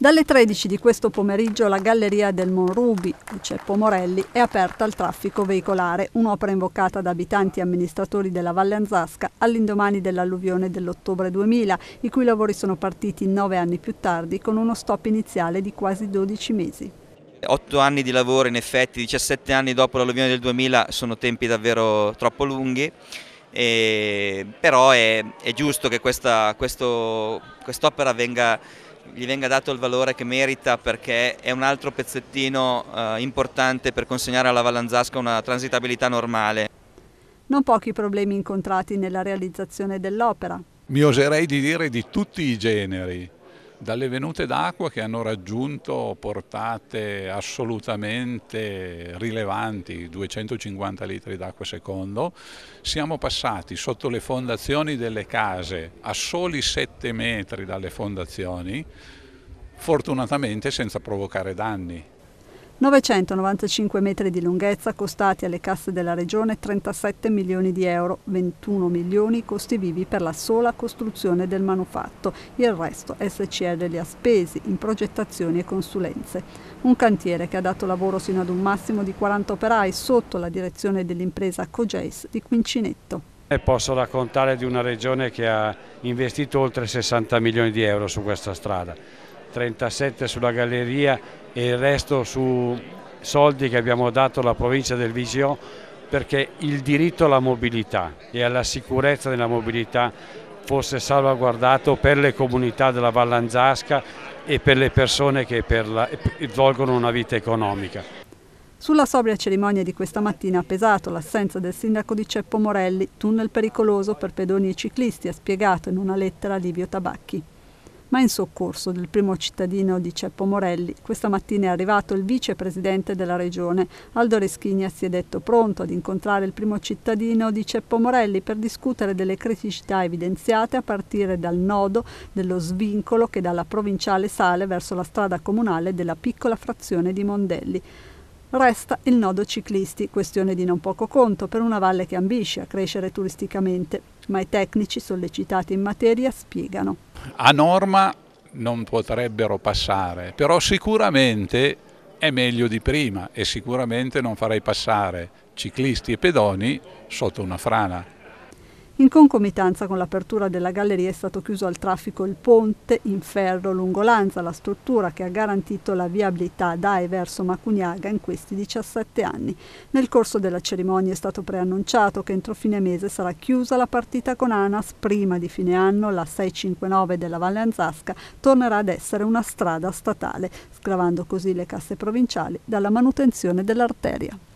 Dalle 13 di questo pomeriggio la galleria del Monrubi di Ceppo Morelli è aperta al traffico veicolare, un'opera invocata da abitanti e amministratori della Valle Anzasca all'indomani dell'alluvione dell'ottobre 2000, i cui lavori sono partiti nove anni più tardi con uno stop iniziale di quasi 12 mesi. Otto anni di lavoro in effetti, 17 anni dopo l'alluvione del 2000 sono tempi davvero troppo lunghi. E, però è, è, giusto che quest'opera quest venga gli venga dato il valore che merita perché è un altro pezzettino eh, importante per consegnare alla Valanzasca una transitabilità normale. Non pochi problemi incontrati nella realizzazione dell'opera. Mi oserei di dire di tutti i generi, dalle venute d'acqua che hanno raggiunto portate assolutamente rilevanti, 250 litri d'acqua secondo, siamo passati sotto le fondazioni delle case a soli 7 metri dalle fondazioni, fortunatamente senza provocare danni. 995 metri di lunghezza costati alle casse della regione 37 milioni di euro, 21 milioni costi vivi per la sola costruzione del manufatto, il resto SCL li ha spesi in progettazioni e consulenze. Un cantiere che ha dato lavoro sino ad un massimo di 40 operai sotto la direzione dell'impresa Cogeis di Quincinetto. Posso raccontare di una regione che ha investito oltre 60 milioni di euro su questa strada. 37 sulla galleria e il resto su soldi che abbiamo dato alla provincia del Visio perché il diritto alla mobilità e alla sicurezza della mobilità fosse salvaguardato per le comunità della Vallanzasca e per le persone che svolgono una vita economica. Sulla sobria cerimonia di questa mattina ha pesato l'assenza del sindaco di Ceppo Morelli, tunnel pericoloso per pedoni e ciclisti, ha spiegato in una lettera Livio Tabacchi ma in soccorso del primo cittadino di Ceppo Morelli. Questa mattina è arrivato il vicepresidente della regione. Aldo Reschigna si è detto pronto ad incontrare il primo cittadino di Ceppo Morelli per discutere delle criticità evidenziate a partire dal nodo dello svincolo che dalla provinciale sale verso la strada comunale della piccola frazione di Mondelli. Resta il nodo ciclisti, questione di non poco conto per una valle che ambisce a crescere turisticamente, ma i tecnici sollecitati in materia spiegano a norma non potrebbero passare, però sicuramente è meglio di prima e sicuramente non farei passare ciclisti e pedoni sotto una frana. In concomitanza con l'apertura della galleria è stato chiuso al traffico il ponte in ferro lungo Lanza, la struttura che ha garantito la viabilità da e verso Macuniaga in questi 17 anni. Nel corso della cerimonia è stato preannunciato che entro fine mese sarà chiusa la partita con ANAS. Prima di fine anno la 659 della Valle Anzasca tornerà ad essere una strada statale, scravando così le casse provinciali dalla manutenzione dell'arteria.